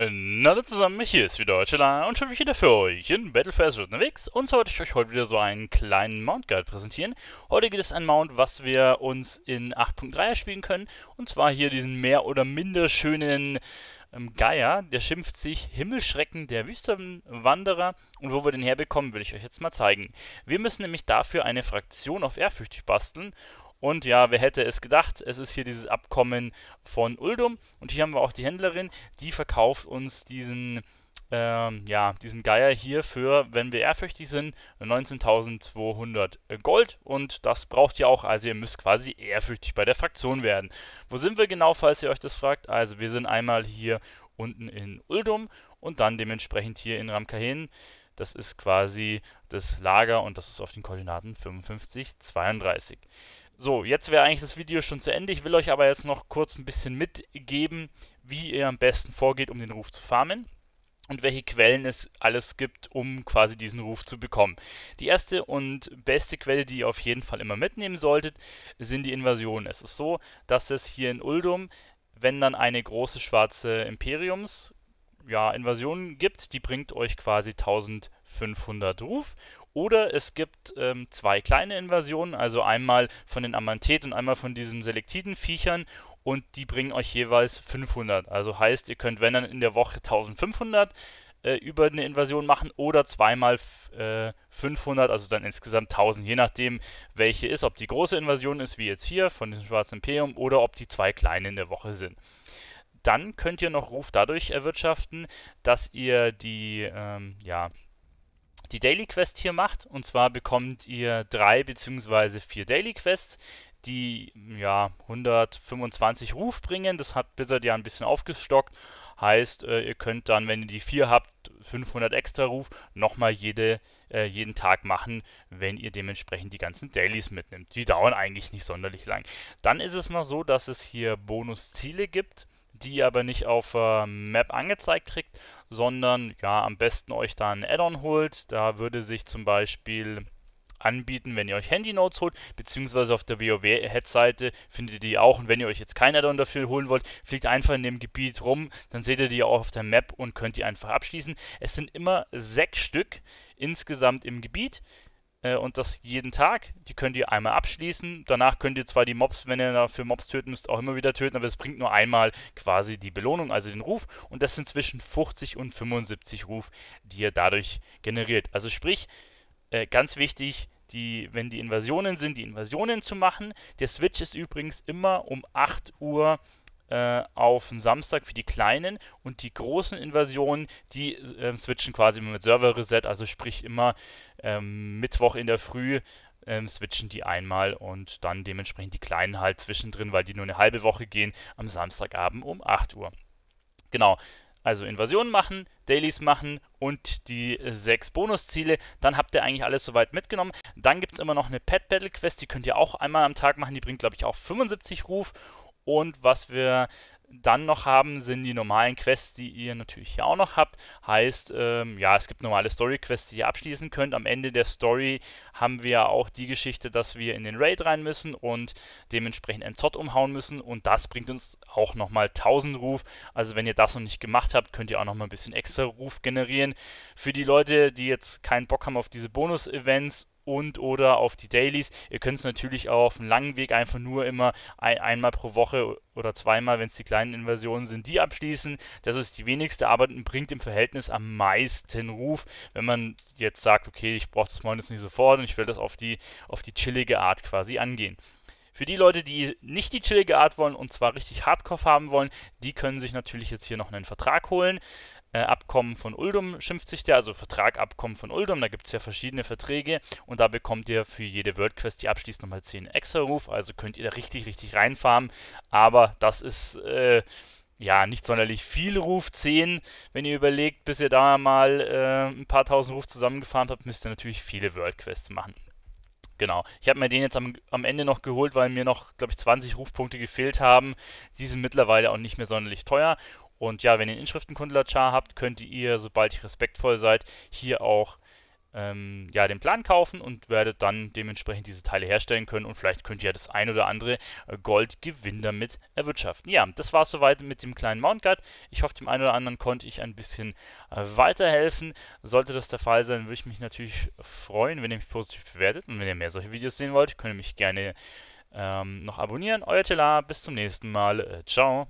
Hallo zusammen, hier ist wieder Deutschland und schon wieder für euch in Battle for Azeroth unterwegs und zwar wollte ich euch heute wieder so einen kleinen Mount Guide präsentieren. Heute geht es ein Mount, was wir uns in 8.3 spielen können und zwar hier diesen mehr oder minder schönen ähm, Geier, der schimpft sich Himmelschrecken der Wüstenwanderer und wo wir den herbekommen, will ich euch jetzt mal zeigen. Wir müssen nämlich dafür eine Fraktion auf Ehrfürchtig basteln und ja, wer hätte es gedacht? Es ist hier dieses Abkommen von Uldum. Und hier haben wir auch die Händlerin, die verkauft uns diesen, ähm, ja, diesen Geier hier für, wenn wir ehrfürchtig sind, 19.200 äh, Gold. Und das braucht ihr auch. Also ihr müsst quasi ehrfürchtig bei der Fraktion werden. Wo sind wir genau, falls ihr euch das fragt? Also wir sind einmal hier unten in Uldum und dann dementsprechend hier in Ramkahen. Das ist quasi das Lager und das ist auf den Koordinaten 55, 32. So, jetzt wäre eigentlich das Video schon zu Ende. Ich will euch aber jetzt noch kurz ein bisschen mitgeben, wie ihr am besten vorgeht, um den Ruf zu farmen und welche Quellen es alles gibt, um quasi diesen Ruf zu bekommen. Die erste und beste Quelle, die ihr auf jeden Fall immer mitnehmen solltet, sind die Invasionen. Es ist so, dass es hier in Uldum, wenn dann eine große schwarze Imperiums ja, Invasion gibt, die bringt euch quasi 1500 Ruf oder es gibt ähm, zwei kleine Invasionen, also einmal von den Amantet und einmal von diesen selektiden Viechern und die bringen euch jeweils 500. Also heißt, ihr könnt, wenn dann in der Woche 1500 äh, über eine Invasion machen oder zweimal äh, 500, also dann insgesamt 1000, je nachdem, welche ist, ob die große Invasion ist, wie jetzt hier von diesem Schwarzen Imperium oder ob die zwei kleine in der Woche sind dann könnt ihr noch Ruf dadurch erwirtschaften, dass ihr die, ähm, ja, die Daily Quest hier macht. Und zwar bekommt ihr drei bzw. vier Daily Quests, die ja 125 Ruf bringen. Das hat Blizzard ja ein bisschen aufgestockt. Heißt, äh, ihr könnt dann, wenn ihr die vier habt, 500 extra Ruf nochmal jede, äh, jeden Tag machen, wenn ihr dementsprechend die ganzen Dailies mitnimmt. Die dauern eigentlich nicht sonderlich lang. Dann ist es noch so, dass es hier Bonusziele gibt die ihr aber nicht auf äh, Map angezeigt kriegt, sondern ja, am besten euch da ein Add-on holt. Da würde sich zum Beispiel anbieten, wenn ihr euch Handy-Notes holt, beziehungsweise auf der WoW-Head-Seite findet ihr die auch. Und wenn ihr euch jetzt kein Add-on dafür holen wollt, fliegt einfach in dem Gebiet rum, dann seht ihr die auch auf der Map und könnt die einfach abschließen. Es sind immer sechs Stück insgesamt im Gebiet äh, und das jeden Tag. Die könnt ihr einmal abschließen. Danach könnt ihr zwar die Mobs, wenn ihr dafür Mobs töten müsst, auch immer wieder töten, aber es bringt nur einmal quasi die Belohnung, also den Ruf. Und das sind zwischen 50 und 75 Ruf, die ihr dadurch generiert. Also sprich, äh, ganz wichtig, die, wenn die Invasionen sind, die Invasionen zu machen. Der Switch ist übrigens immer um 8 Uhr äh, auf den Samstag für die kleinen und die großen Invasionen, die äh, switchen quasi mit Server-Reset, also sprich immer ähm, Mittwoch in der Früh ähm, switchen die einmal und dann dementsprechend die kleinen halt zwischendrin, weil die nur eine halbe Woche gehen, am Samstagabend um 8 Uhr. Genau. Also Invasionen machen, Dailies machen und die äh, sechs Bonusziele. Dann habt ihr eigentlich alles soweit mitgenommen. Dann gibt es immer noch eine Pet Battle Quest, die könnt ihr auch einmal am Tag machen. Die bringt, glaube ich, auch 75 Ruf. Und was wir dann noch haben, sind die normalen Quests, die ihr natürlich hier auch noch habt. Heißt, ähm, ja, es gibt normale Story-Quests, die ihr abschließen könnt. Am Ende der Story haben wir auch die Geschichte, dass wir in den Raid rein müssen und dementsprechend einen Zott umhauen müssen. Und das bringt uns auch nochmal 1000 Ruf. Also wenn ihr das noch nicht gemacht habt, könnt ihr auch nochmal ein bisschen extra Ruf generieren. Für die Leute, die jetzt keinen Bock haben auf diese Bonus-Events und oder auf die Dailies. Ihr könnt es natürlich auch auf einem langen Weg einfach nur immer ein, einmal pro Woche oder zweimal, wenn es die kleinen Inversionen sind, die abschließen. Das ist die wenigste Arbeit und bringt im Verhältnis am meisten Ruf, wenn man jetzt sagt, okay, ich brauche das Moin jetzt nicht sofort und ich will das auf die, auf die chillige Art quasi angehen. Für die Leute, die nicht die chillige Art wollen und zwar richtig Hardcore haben wollen, die können sich natürlich jetzt hier noch einen Vertrag holen. Äh, Abkommen von Uldum schimpft sich der, also Vertrag Abkommen von Uldum, da gibt es ja verschiedene Verträge und da bekommt ihr für jede WordQuest, die abschließt, nochmal 10 extra Ruf, also könnt ihr da richtig, richtig reinfarmen, aber das ist... Äh, ja, nicht sonderlich viel Ruf. 10, wenn ihr überlegt, bis ihr da mal äh, ein paar tausend Ruf zusammengefahren habt, müsst ihr natürlich viele Worldquests machen. Genau. Ich habe mir den jetzt am, am Ende noch geholt, weil mir noch, glaube ich, 20 Rufpunkte gefehlt haben. Die sind mittlerweile auch nicht mehr sonderlich teuer. Und ja, wenn ihr einen Inschriftenkundler-Char habt, könnt ihr, sobald ihr respektvoll seid, hier auch ähm, ja, den Plan kaufen und werdet dann dementsprechend diese Teile herstellen können und vielleicht könnt ihr das ein oder andere äh, Goldgewinn damit erwirtschaften. Ja, das war es soweit mit dem kleinen Mount Guard. Ich hoffe, dem einen oder anderen konnte ich ein bisschen äh, weiterhelfen. Sollte das der Fall sein, würde ich mich natürlich freuen, wenn ihr mich positiv bewertet und wenn ihr mehr solche Videos sehen wollt, könnt ihr mich gerne ähm, noch abonnieren. Euer Tela, bis zum nächsten Mal. Äh, ciao.